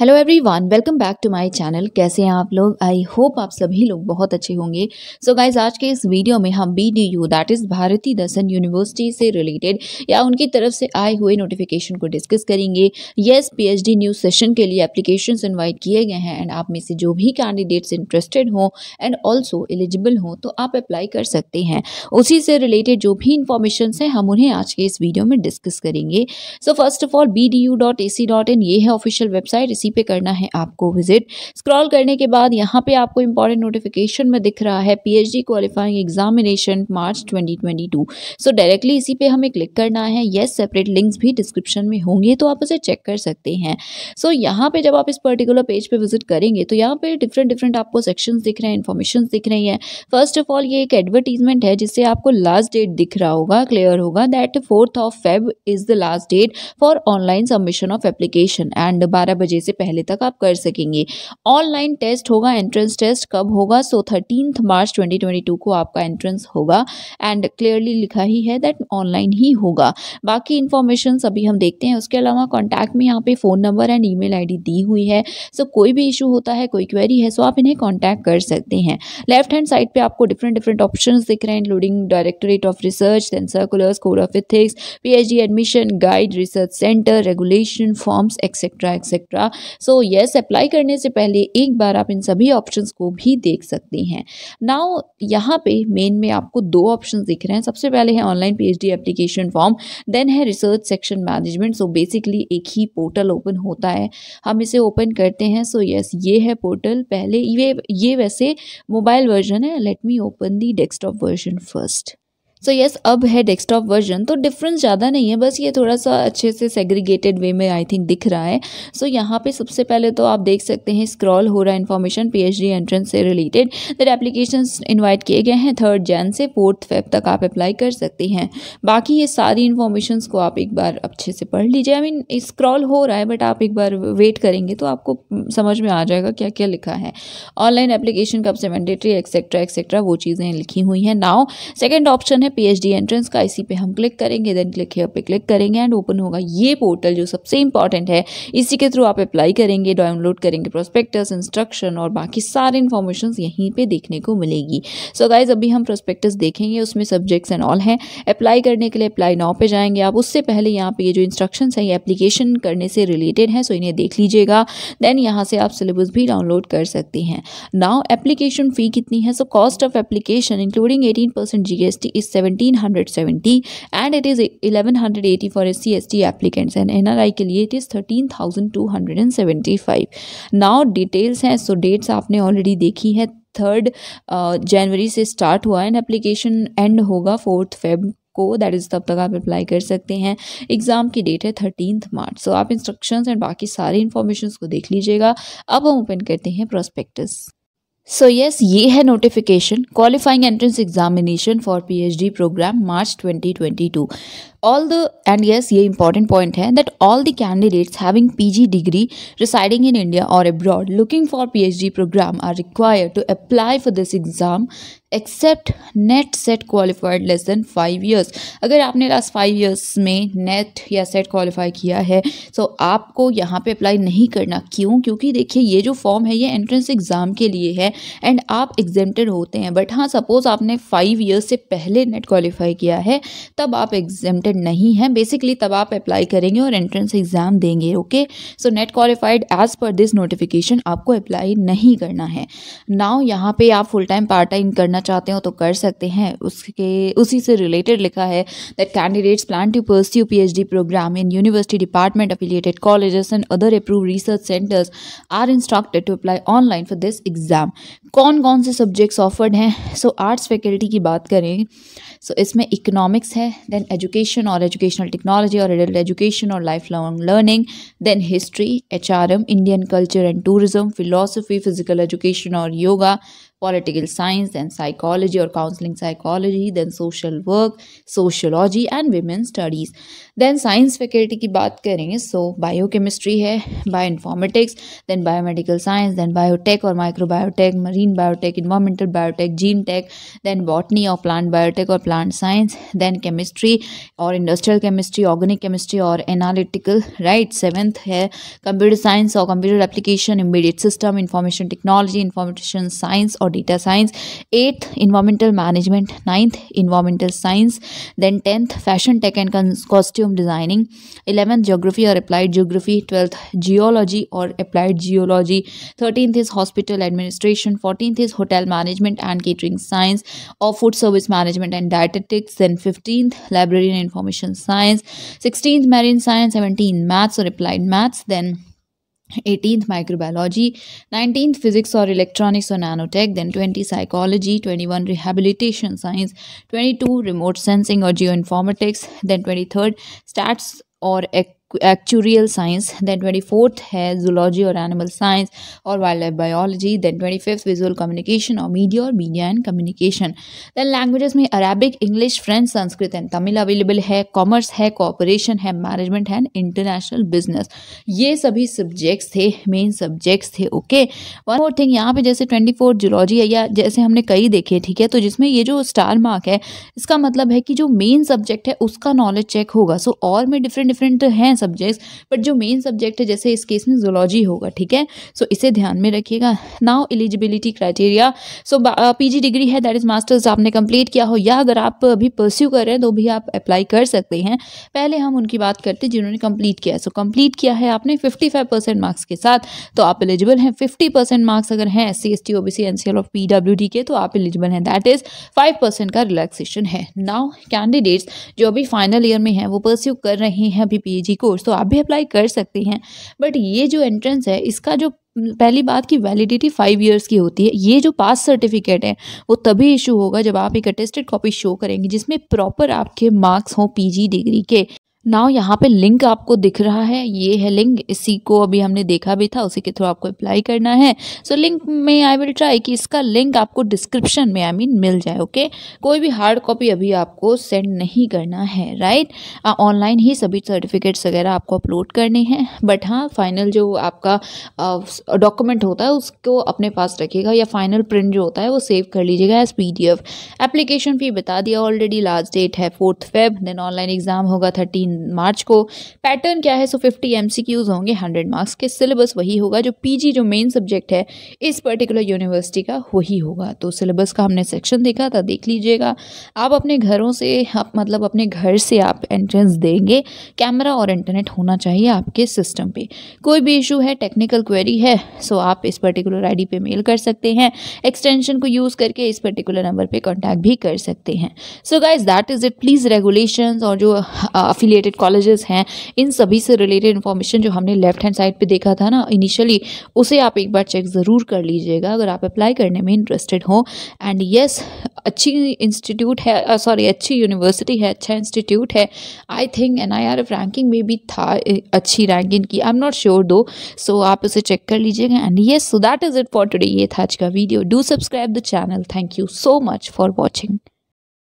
Hello everyone welcome back to my channel कैसे हैं आप लोग आई होप आप सभी लोग बहुत अच्छे होंगे सो so गाइज आज के इस वीडियो में हम B D U that is Bharathidasan university से रिलेटेड या उनकी तरफ से आए हुए नोटिफिकेशन को डिस्कस करेंगे येस पीएचडी न्यूज सेशन के लिए एप्लीकेशंस इन्वाइट किए गए हैं एंड आप में से जो भी कैंडिडेट्स इंटरेस्टेड हों एंड ऑल्सो एलिजिबल हों तो आप अप्लाई कर सकते हैं उसी से रिलेटेड जो भी इंफॉर्मेशन हैं हम उन्हें आज के इस वीडियो में डिस्कस करेंगे so first of all B ये है ऑफिशियल वेबसाइट इसी इसी पे करना है आपको विजिट स्क्रॉल करने के बाद यहाँ पे आपको इंपॉर्टेंट नोटिफिकेशन में दिख रहा है PhD qualifying examination March 2022 so directly इसी पे हमें क्लिक करना है येस सेपरेट लिंक्स भी डिस्क्रिप्शन में होंगे तो आप उसे चेक कर सकते हैं सो so, यहाँ पे जब आप इस पर्टिकुलर पेज पे विजिट करेंगे तो यहाँ पे डिफरेंट डिफरेंट आपको सेक्शन दिख रहे हैं इन्फॉर्मेशन दिख रही है फर्स्ट ऑफ ऑल ये एक एडवर्टीजमेंट है जिससे आपको लास्ट डेट दिख रहा होगा क्लियर होगा that fourth of Feb is the last date for online submission of application and बारह बजे से पहले तक आप कर सकेंगे ऑनलाइन टेस्ट होगा एंट्रेंस टेस्ट कब होगा सो थर्टीन मार्च 2022 को आपका एंट्रेंस होगा एंड क्लियरली लिखा ही है दैट ऑनलाइन ही होगा बाकी इन्फॉर्मेशन अभी हम देखते हैं उसके अलावा कॉन्टैक्ट में यहाँ पे phone number and email दी हुई है सो so, कोई भी इशू होता है कोई क्वेरी है सो so आप इन्हें कॉन्टैक्ट कर सकते हैं लेफ्ट हैंड साइड पर आपको डिफरेंट डिफरेंट ऑप्शन दिख रहे हैं including directorate of research then circulars code of ethics P admission guide research centre regulation forms etcetera etcetera so yes apply करने से पहले एक बार आप इन सभी ऑप्शंस को भी देख सकते हैं नाउ यहाँ पे मेन में आपको दो ऑप्शन दिख रहे हैं सबसे पहले है online PhD application form then है research section management so basically एक ही पोर्टल ओपन होता है हम इसे ओपन करते हैं सो so यस yes, ये है पोर्टल पहले ये ये वैसे मोबाइल वर्जन है let me open the desktop version first so so yes yes, अब है डेस्कटॉप वर्जन तो डिफरेंस ज़्यादा नहीं है बस ये थोड़ा सा अच्छे से सेग्रीगेटेड वे में आई थिंक दिख रहा है सो so यहाँ पे सबसे पहले तो आप देख सकते हैं स्क्रॉल हो रहा है इन्फॉर्मेशन डी एंट्रेंस से रिलेटेड दैट एप्लीकेशन इन्वाइट किए गए हैं थर्ड जैन से फोर्थ फेब तक आप अप्लाई कर सकते हैं बाकी ये सारी इन्फॉर्मेशन को आप एक बार अच्छे से पढ़ लीजिए आई मीन स्क्रॉल हो रहा है बट आप एक बार वेट करेंगे तो आपको समझ में आ जाएगा क्या क्या लिखा है ऑनलाइन एप्लीकेशन कब से मैंडेटरी एक्सेट्रा एक्सेट्रा वो चीज़ें लिखी हुई हैं नाव सेकेंड ऑप्शन है है पीएचडी एंट्रेंस का इसी पे हम क्लिक करेंगे देन क्लिक हेयर पे क्लिक करेंगे एंड ओपन होगा ये पोर्टल जो सबसे इंपॉर्टेंट है इसी के थ्रू आप अप्लाई करेंगे डाउनलोड करेंगे प्रोस्पेक्टस इंस्ट्रक्शन और बाकी सारे इन्फॉर्मेशन यहीं पर देखने को मिलेगी सो so गाइज अभी हम प्रोस्पेक्टस देखेंगे उसमें सब्जेक्ट्स एंड ऑल हैं अप्लाई करने के लिए अप्लाई नाव पर जाएंगे आप उससे पहले यहाँ पर ये जो इंस्ट्रक्शन है ये एप्लीकेशन करने से रिलेटेड हैं सो इन्हें देख लीजिएगा देन यहाँ से आप सिलेबस भी डाउनलोड कर सकते हैं नाव एप्लीकेशन फ़ी कितनी है so cost of application including eighteen percent G S T is 1770 and it is 1180 for S C applicants and NRI के लिए इट इज़ 13275 नाउ डिटेल्स हैं सो डेट्स आपने ऑलरेडी देखी uh, है थर्ड जनवरी से स्टार्ट हुआ एंड एप्लीकेशन एंड होगा फोर्थ फेब को दैट इज़ तब तक आप अप्लाई कर सकते हैं एग्ज़ाम की डेट है थर्टीन मार्च सो आप इंस्ट्रक्शंस एंड बाकी सारी इन्फॉर्मेशन को देख लीजिएगा अब हम ओपन करते हैं प्रोस्पेक्टस सो यस ये है notification qualifying entrance examination for PhD programme March 2022 all the end yes ये इंपॉर्टेंट पॉइंट है that all the candidates having P G degree residing in India और abroad looking for P H D programme are require to apply for this exam except NET SET qualified less than five years अगर आपने last five years में NET या SET qualify किया है तो आपको यहाँ पे अप्लाई नहीं करना क्यों क्योंकि देखिए ये जो फॉर्म है ये एंट्रेंस एग्ज़ाम के लिए है एंड आप एग्जेम्प्टेड होते हैं बट हाँ सपोज़ आपने फाइव ईयर्स से पहले नेट क्वालिफाई किया है तब आप एग्जेम्प्टेड नहीं है बेसिकली तब आप अप्लाई करेंगे और एंट्रेंस एग्ज़ाम देंगे okay so NET qualified as per this notification आपको अप्लाई नहीं करना है नाउ यहाँ पे आप फुल टाइम पार्ट टाइम करना चाहते हो तो कर सकते हैं उसके उसी से रिलेटेड लिखा है that candidates plan to pursue P programme in university department affiliated colleges and other approve research centres are instructed to apply online for this exam कौन कौन से सब्जेक्ट्स ऑफर्ड हैं सो आर्ट्स फैकल्टी की बात करें सो so, इसमें economics है then education education or educational technology or adult education or lifelong learning, then history, HRM, Indian culture and tourism, philosophy, physical education or yoga, political science, then psychology or counseling psychology, then social work, sociology and women studies. Then science faculty की बात करेंगे so biochemistry है bioinformatics, then biomedical science, then biotech और microbiotech, marine biotech, environmental biotech, gene tech, then botany और plant biotech और plant science, then chemistry और industrial chemistry, organic chemistry और analytical, right? Seventh है computer science और computer application, embedded system, information technology, information science और or data science, 8th environmental management, 9th environmental science, then 10th fashion tech and costume designing, 11th geography or applied geography, 12th geology or applied geology, 13th is hospital administration, 14th is hotel management and catering science or food service management and dietetics, then 15th library and information science, 16th marine science, 17th maths or applied maths, then 18th microbiology 19th physics or electronics or nanotech then 20 psychology 21 rehabilitation science 22 remote sensing or geoinformatics then 23rd stats or ec actuarial science then twenty fourth है zoology और animal science और wildlife biology then twenty fifth visual communication और media और media and communication then languages में Arabic English French Sanskrit and Tamil available है commerce है cooperation है management and international business ये सभी सब्जेक्ट्स थे मेन सब्जेक्ट्स थे ओके वन मोर थिंग यहाँ पे जैसे ट्वेंटी फोर्थ जूलॉजी है या जैसे हमने कई देखे ठीक है तो जिसमें ये जो स्टार मार्क है इसका मतलब है कि जो मेन सब्जेक्ट है उसका नॉलेज चेक होगा सो और में डिफरेंट डिफरेंट हैं सब्जेक्ट्स बट जो मेन सब्जेक्ट है जैसे इस केस में जोलॉजी होगा ठीक है सो so, इसे ध्यान में रखिएगा now eligibility criteria so PG degree है दैट इज मास्टर्स आपने कंप्लीट किया हो या अगर आप अभी परस्यू कर रहे हैं तो भी आप अप्लाई कर सकते हैं पहले हम उनकी बात करते हैं जिन्होंने कंप्लीट किया सो so, कंप्लीट किया है आपने फिफ्टी मार्क्स के साथ तो आप एलिजिबल हैं फिफ्टी मार्क्स अगर हैं S C S T O B और पी के तो आप एलिजिबल हैं दैट इज फाइव का रिलैक्सेशन है नाउ कैंडिडेट्स जो अभी फाइनल ईयर में हैं वो परस्यू कर रहे हैं अभी पी को कोर्स तो आप भी अप्लाई कर सकती हैं बट ये जो एंट्रेंस है इसका जो पहली बात की वैलिडिटी फाइव इयर्स की होती है ये जो पास सर्टिफिकेट है वो तभी इशू होगा जब आप एक अटेस्टेड कॉपी शो करेंगे जिसमें प्रॉपर आपके मार्क्स हों पीजी डिग्री के नाउ यहाँ पे लिंक आपको दिख रहा है ये है लिंक इसी को अभी हमने देखा भी था उसी के थ्रू आपको अप्लाई करना है सो लिंक में आई विल ट्राई कि इसका लिंक आपको डिस्क्रिप्शन में आई I मीन mean, मिल जाए ओके okay? कोई भी हार्ड कॉपी अभी आपको सेंड नहीं करना है राइट ऑनलाइन ही सभी सर्टिफिकेट्स वगैरह आपको अपलोड करने हैं बट हाँ फाइनल जो आपका डॉक्यूमेंट होता है उसको अपने पास रखिएगा या फाइनल प्रिंट जो होता है वो सेव कर लीजिएगा as P D F application fee बता दिया ऑलरेडी लास्ट डेट है fourth Feb then online exam होगा थर्टीन मार्च को पैटर्न क्या है सो फिफ्टी एम होंगे हंड्रेड मार्क्स के सिलेबस वही होगा जो पी जो मेन सब्जेक्ट है इस पर्टिकुलर यूनिवर्सिटी का वही होगा तो सिलेबस का हमने सेक्शन देखा था देख लीजिएगा आप अपने घरों से आप मतलब अपने घर से आप एंट्रेंस देंगे कैमरा और इंटरनेट होना चाहिए आपके सिस्टम पे कोई भी इशू है टेक्निकल क्वेरी है सो आप इस पर्टिकुलर आईडी पे मेल कर सकते हैं एक्सटेंशन को यूज़ करके इस पर्टिकुलर नंबर पे कांटेक्ट भी कर सकते हैं so guys that is it please regulations और जो अफिलिएट uh, रिलेटेड कॉलेजेस हैं इन सभी से रिलेटेड इन्फॉर्मेशन जो हमने लेफ्ट हैंड साइड पे देखा था ना इनिशियली उसे आप एक बार चेक ज़रूर कर लीजिएगा अगर आप अप्लाई करने में इंटरेस्टेड हो एंड येस अच्छी इंस्टीट्यूट है सॉरी अच्छी यूनिवर्सिटी है अच्छा इंस्टीट्यूट है I think N I R F ranking में भी था अच्छी रैंकिंग की आई एम नॉट श्योर दो सो आप उसे चेक कर लीजिएगा and yes so that is it for today ये था आज का video do subscribe the channel thank you so much for watching